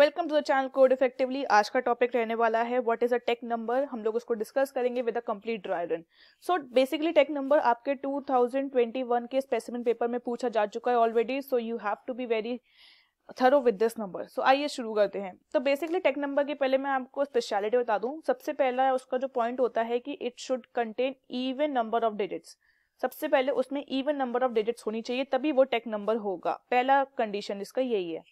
welcome to the channel code effectively आज का topic रहने वाला है what is a tech number हम लोग उसको डिस्कस करेंगे with a complete dry run so basically tech number आपके 2021 के स्पेसिमेंट पेपर में पूछा जा चुका है already so you have to be very thorough with this number so आइए शुरू करते हैं तो बेसिकली टेक नंबर के पहले मैं आपको स्पेशलिटी बता दूं सबसे पहला उसका जो पॉइंट होता है कि it should contain even number of digits सबसे पहले उसमें इवन नंबर ऑफ डिजिट्स होनी चाहिए तभी वो टेक नंबर होगा पहला कंडीशन इसका यही है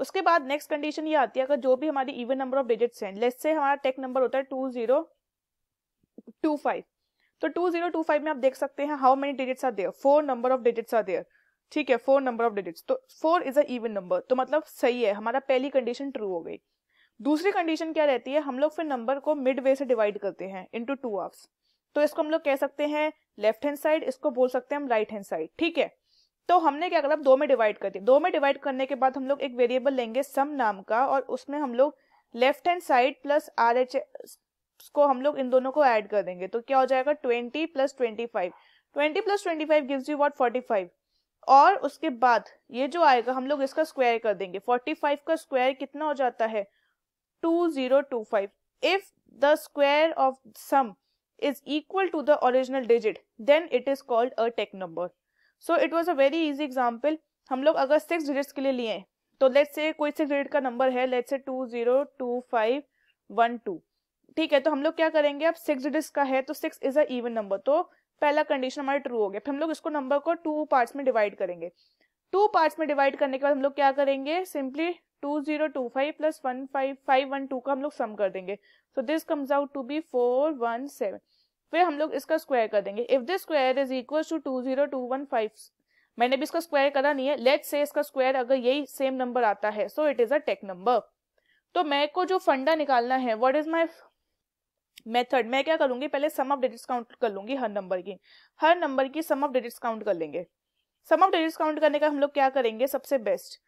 उसके बाद नेक्स्ट कंडीशन ये आती है अगर जो भी हमारी इवन नंबर ऑफ डिजिट्स हैं लेट्स से हमारा टेक नंबर होता है टू जीरो टू फाइव तो टू जीरो टू फाइव में आप देख सकते हैं how many digits are there four number of digits are there ठीक है फोर नंबर ऑफ डिजिट्स तो four is a even number तो मतलब सही है हमारा पहली कंडीशन ट्रू हो गई दूसरी कंडीशन क्या रहती है हम लोग फिर नंबर को मिड वे से डिवाइड करते हैं इंटू टू हाफ्स तो इसको हम लोग कह सकते हैं लेफ्ट हैंड साइड इसको बोल सकते हैं हम राइट हैंड साइड ठीक है तो हमने क्या करा दो में डिवाइड कर दिया दो में डिवाइड करने के बाद हम लोग एक वेरिएबल लेंगे सम नाम का और उसमें हम लोग left hand side plus R H को हम लोग इन दोनों को ऐड कर देंगे तो क्या हो जाएगा twenty plus twenty five twenty plus twenty five gives you what forty five और उसके बाद ये जो आएगा हम लोग इसका स्क्वायर कर देंगे फोर्टी फाइव का स्क्वायर कितना हो जाता है two zero two five if the square of sum is equal to the original digit then it is called a tech number so it was a very easy example हम लोग अगर six digits के लिए लिए तो let's say कोई six digit का number है let's say two zero two five one two ठीक है तो हम लोग क्या करेंगे अब सिक्स डिजिट्स का है तो six is a even number तो पहला कंडीशन हमारा ट्रू हो गया फिर हम लोग इसको नंबर को टू पार्ट्स में डिवाइड करेंगे टू पार्ट्स में डिवाइड करने के बाद हम लोग क्या करेंगे simply two zero two five plus one five five one two का हम लोग सम कर देंगे so this comes out to be four one seven फिर हम लोग इसका स्क्वायर कर देंगे if this square is equal to two zero two one five मैंने भी इसका स्क्वायर करा नहीं है लेट से इसका स्क्वायर अगर यही सेम नंबर आता है so it is a tech number तो मैं को जो फंडा निकालना है व्हाट इज माई मेथड मैं क्या करूंगी पहले सम ऑफ डिजिट्स काउंट कर लूंगी हर नंबर की हर नंबर की सम ऑफ डिजिट्स काउंट कर लेंगे सम ऑफ डिजिट्स काउंट करने का हम लोग क्या करेंगे सबसे बेस्ट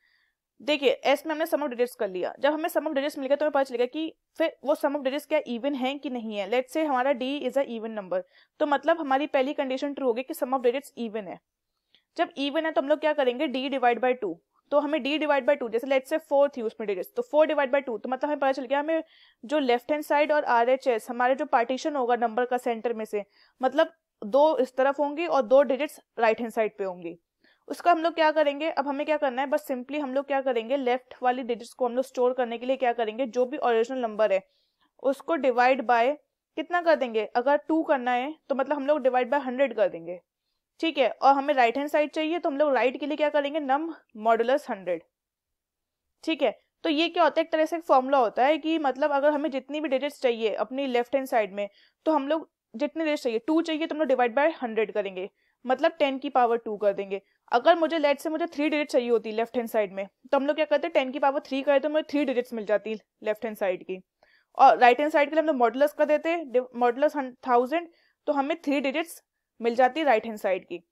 देखिए एस में हमने सम ऑफ डिजिट्स कर लिया जब हमें सम ऑफ डिजिट्स मिल गया तो हमें पता चलेगा कि फिर वो सम ऑफ डिजिट्स क्या इवन है कि नहीं है लेट से हमारा D is a even number तो मतलब हमारी पहली कंडीशन ट्रू होगी कि सम ऑफ डिजिट्स इवन है जब इवन है तो हम लोग क्या करेंगे डी डिवाइड बाई टू तो हमें डी डिवाइड बाई टू जैसे लेट से फोर थी उसमें डिजिट्स तो फोर डिवाइड बाई टू तो मतलब हमें पता चल गया हमें जो लेफ्ट हैंड साइड और आर एच एस हमारे जो पार्टीशन होगा नंबर का सेंटर में से मतलब दो इस तरफ होंगी और दो डिजिट्स राइट हैंड साइड पे होंगी उसका हम लोग क्या करेंगे अब हमें क्या करना है बस सिंपली हम लोग क्या करेंगे लेफ्ट वाली डिजिट्स को हम लोग स्टोर करने के लिए क्या करेंगे जो भी ओरिजिनल नंबर है उसको डिवाइड बाय कितना कर देंगे अगर टू करना है तो मतलब हम लोग डिवाइड बाय हंड्रेड कर देंगे ठीक है और हमें राइट हैंड साइड चाहिए तो हम लोग राइट के लिए क्या करेंगे नम मॉडुलस हंड्रेड ठीक है तो ये क्या होता है एक तरह से एक फॉर्मूला होता है कि मतलब अगर हमें जितनी भी डिजिट्स चाहिए अपनी लेफ्ट हैंड साइड में तो हम लोग जितने डिजिट चाहिए टू चाहिए तो हम लोग डिवाइड बाय हंड्रेड करेंगे मतलब टेन की पावर टू कर देंगे अगर मुझे लेट से मुझे थ्री डिजिट चाहिए होती लेफ्ट हैंड साइड में तो हम लोग क्या करते हैं टेन की पावर थ्री करें तो मुझे थ्री डिजिट्स मिल जाती लेफ्ट हैंड साइड की और राइट हैंड साइड के लिए हम लोग मॉडलस कर देते मॉडलस थाउजेंड तो हमें थ्री डिजिट्स मिल जाती राइट हैंड साइड की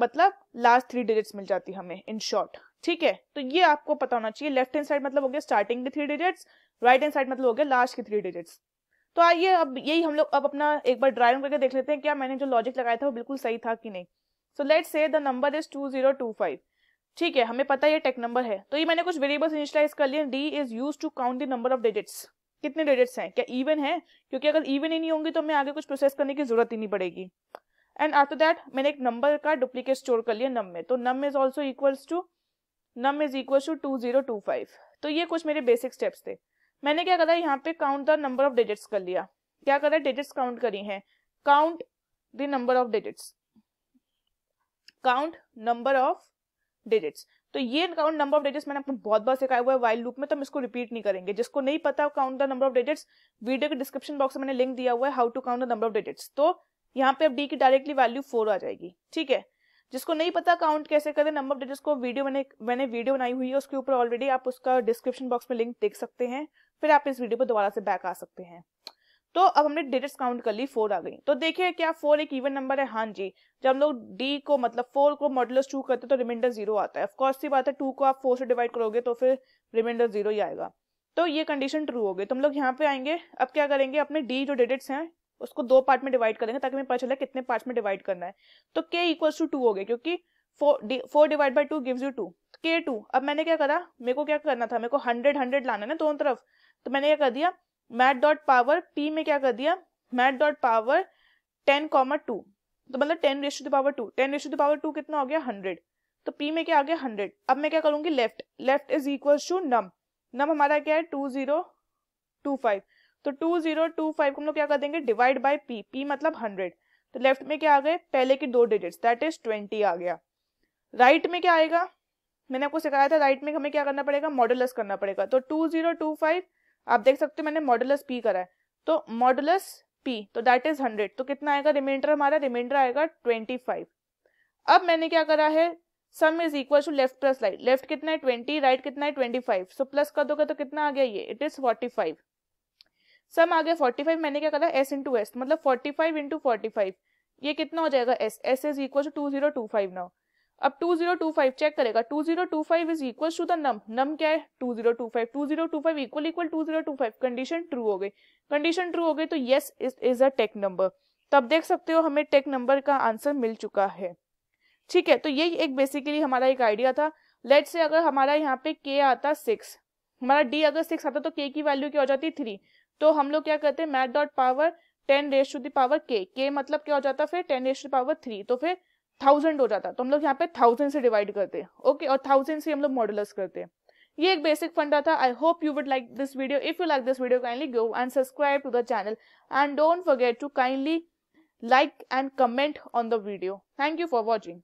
मतलब लास्ट थ्री डिजिट्स मिल जाती हमें इन शॉर्ट ठीक है तो ये आपको पता होना चाहिए लेफ्ट हैंड साइड मतलब हो गया स्टार्टिंग के three digits right hand side मतलब हो गया लास्ट के थ्री डिजिट्स तो आइए अब यही हम लोग अब अपना एक बार ड्राइव करके देख लेते हैं क्या मैंने जो लॉजिक लगाया था वो बिल्कुल सही था कि नहीं so let say the number is two zero two five ठीक है हमें पता है ये टेक नंबर है तो ये मैंने कुछ वेरिएबल्स इनिशियलाइज कर लिए D is use to count the number of digits कितने डिजिट्स हैं क्या इवन है क्योंकि अगर इवन ही नहीं होंगे तो हमें आगे कुछ प्रोसेस करने की जरूरत ही नहीं पड़ेगी एंड आफ्टर दैट मैंने एक नंबर का डुप्लीकेट स्टोर कर लिया नम में तो num is also equals to num is equals to two zero two five तो ये कुछ मेरे बेसिक स्टेप्स थे मैंने क्या करा यहाँ पे count the number of digits कर लिया क्या करा डिजिट्स काउंट करी हैं count the number of digits count number of digits तो ये काउंट नंबर ऑफ डिजिट्स मैंने आपको बहुत बार सिखाया हुआ है वाइल्ड लूप में तो हम इसको रिपीट नहीं करेंगे जिसको नहीं पता count the number of digits video के डिस्क्रिप्शन बॉक्स में मैंने लिंक दिया हुआ है how to count the number of digits तो यहाँ पे अब डी की डायरेक्टली वैल्यू फोर आ जाएगी ठीक है जिसको नहीं पता काउंट कैसे करें नंबर ऑफ डिजिट्स को वीडियो मैंने मैंने वीडियो बनाई हुई है उसके ऊपर ऑलरेडी आप उसका डिस्क्रिप्शन बॉक्स में लिंक देख सकते हैं फिर आप इस वीडियो पर दोबारा से बैक आ सकते हैं तो अब हमने डिजिट्स काउंट कर ली फोर आ गई तो देखिए क्या फोर एक इवन नंबर है हाँ जी जब हम लोग डी को मतलब फोर को मॉडल्स टू करते तो रिमाइंडर जीरो आता है ऑफकोर्स सी बात है टू को आप फोर से डिवाइड करोगे तो फिर रिमाइंडर जीरो ही आएगा तो ये कंडीशन ट्रू हो गई तो हम लोग यहाँ पे आएंगे अब क्या करेंगे अपने डी जो डिजिट्स हैं उसको दो पार्ट में डिवाइड करेंगे ताकि हमें पता चले कितने पार्ट में डिवाइड करना है तो के इक्वल्स टू टू हो गए क्योंकि four divide by two gives you two के टू अब मैंने क्या करा मेरे को क्या करना था मेरे को हंड्रेड हंड्रेड लाना है ना दोनों तरफ तो मैंने क्या कर दिया मैट डॉट पावर पी में क्या कर दिया math dot power ten comma two तो मतलब ten raised to power two ten raised to power two कितना हो गया हंड्रेड तो पी में क्या आ गया हंड्रेड अब मैं क्या करूंगी left left is equal to num num हमारा क्या है टू जीरो टू फाइव तो टू जीरो टू फाइव को हम लोग क्या कर देंगे डिवाइड बाई पी पी मतलब हंड्रेड तो लेफ्ट में क्या आ गए पहले के दो डिजिट दैट इज ट्वेंटी आ गया राइट right में क्या आएगा मैंने आपको सिखाया था राइट right में हमें क्या करना पड़ेगा मॉडल करना पड़ेगा तो टू जीरो टू फाइव आप देख सकते हो मैंने मॉडुलस पी करा है तो मॉडुलस पी तो दैट इज हंड्रेड तो कितना आएगा रिमाइंडर हमारा रिमाइंडर आएगा ट्वेंटी फाइव अब मैंने क्या करा है sum is equal to left plus right left कितना है ट्वेंटी राइट right कितना है ट्वेंटी फाइव सो प्लस कर दोगे तो कितना आ गया ये it is forty five sum आ गया फोर्टी फाइव मैंने क्या करा एस इंटू एस मतलब forty five into forty five ये कितना हो जाएगा S S is equal to two zero two five now अब 2025 चेक करेगा 2025 इज इक्वल टू द नम नम क्या है 2025 2025 इक्वल इक्वल 2025 कंडीशन ट्रू हो गई कंडीशन ट्रू हो गई तो yes is a tech number तो आप देख सकते हो हमें टेक नंबर का आंसर मिल चुका है ठीक है तो ये एक बेसिकली हमारा एक आइडिया था लेट से अगर हमारा यहाँ पे के आता सिक्स हमारा डी अगर सिक्स आता तो के की वैल्यू क्या हो जाती थ्री तो हम लोग क्या करते हैं math dot power ten raise to दावर के के मतलब क्या हो जाता फिर ten raise to power three तो फिर थाउजेंड हो जाता तो हम लोग यहाँ पे थाउजेंड से डिवाइड करते ओके और थाउजेंड से हम लोग मॉडुलस करते ये एक बेसिक फंडा था I hope you would like this video if you like this video kindly go and subscribe to the channel and don't forget to kindly like and comment on the video thank you for watching